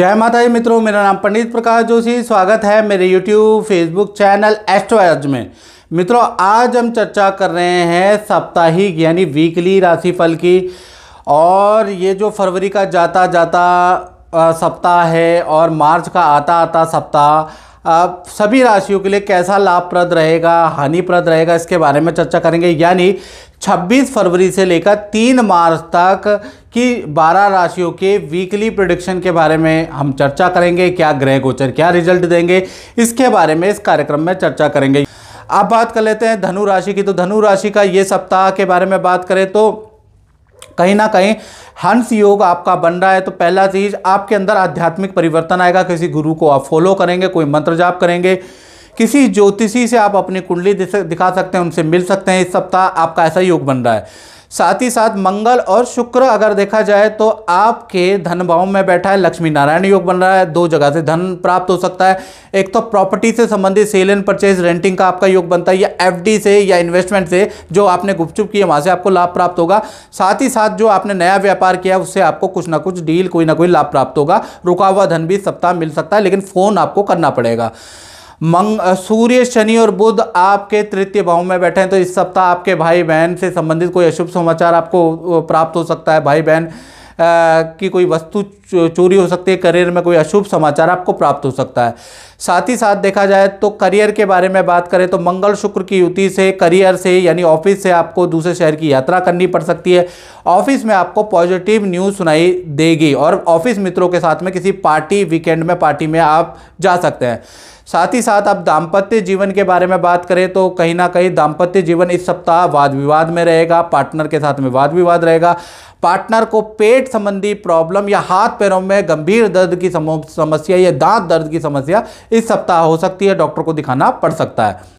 जय माता जी मित्रों मेरा नाम पंडित प्रकाश जोशी स्वागत है मेरे यूट्यूब फेसबुक चैनल एस्ट्रोज में मित्रों आज हम चर्चा कर रहे हैं साप्ताहिक यानी वीकली राशिफल की और ये जो फरवरी का जाता जाता सप्ताह है और मार्च का आता आता सप्ताह सभी राशियों के लिए कैसा लाभप्रद रहेगा हानिप्रद रहेगा इसके बारे में चर्चा करेंगे यानी 26 फरवरी से लेकर 3 मार्च तक की 12 राशियों के वीकली प्रोडिक्शन के बारे में हम चर्चा करेंगे क्या ग्रह गोचर क्या रिजल्ट देंगे इसके बारे में इस कार्यक्रम में चर्चा करेंगे अब बात कर लेते हैं धनु राशि की तो धनु राशि का ये सप्ताह के बारे में बात करें तो कहीं ना कहीं हंस योग आपका बन रहा है तो पहला चीज़ आपके अंदर आध्यात्मिक परिवर्तन आएगा किसी गुरु को आप फॉलो करेंगे कोई मंत्र जाप करेंगे किसी ज्योतिषी से आप अपनी कुंडली दिखा सकते हैं उनसे मिल सकते हैं इस सप्ताह आपका ऐसा योग बन रहा है साथ ही साथ मंगल और शुक्र अगर देखा जाए तो आपके धन भाव में बैठा है लक्ष्मी नारायण योग बन रहा है दो जगह से धन प्राप्त हो सकता है एक तो प्रॉपर्टी से संबंधित सेल एंड परचेज रेंटिंग का आपका योग बनता है या एफडी से या इन्वेस्टमेंट से जो आपने गुपचुप किया वहाँ से आपको लाभ प्राप्त होगा साथ ही साथ जो आपने नया व्यापार किया उससे आपको कुछ ना कुछ डील कोई ना कोई लाभ प्राप्त होगा रुका हुआ धन भी सप्ताह मिल सकता है लेकिन फ़ोन आपको करना पड़ेगा मंग सूर्य शनि और बुध आपके तृतीय भाव में बैठे हैं तो इस सप्ताह आपके भाई बहन से संबंधित कोई अशुभ समाचार आपको प्राप्त हो सकता है भाई बहन की कोई वस्तु चोरी हो सकती है करियर में कोई अशुभ समाचार आपको प्राप्त हो सकता है साथ ही साथ देखा जाए तो करियर के बारे में बात करें तो मंगल शुक्र की युति से करियर से यानी ऑफिस से आपको दूसरे शहर की यात्रा करनी पड़ सकती है ऑफिस में आपको पॉजिटिव न्यूज़ सुनाई देगी और ऑफिस मित्रों के साथ में किसी पार्टी वीकेंड में पार्टी में आप जा सकते हैं साथ ही साथ अब दाम्पत्य जीवन के बारे में बात करें तो कहीं ना कहीं दाम्पत्य जीवन इस सप्ताह वाद विवाद में रहेगा पार्टनर के साथ में वाद विवाद रहेगा पार्टनर को पेट संबंधी प्रॉब्लम या हाथ पैरों में गंभीर दर्द की समस्या या दांत दर्द की समस्या इस सप्ताह हो सकती है डॉक्टर को दिखाना पड़ सकता है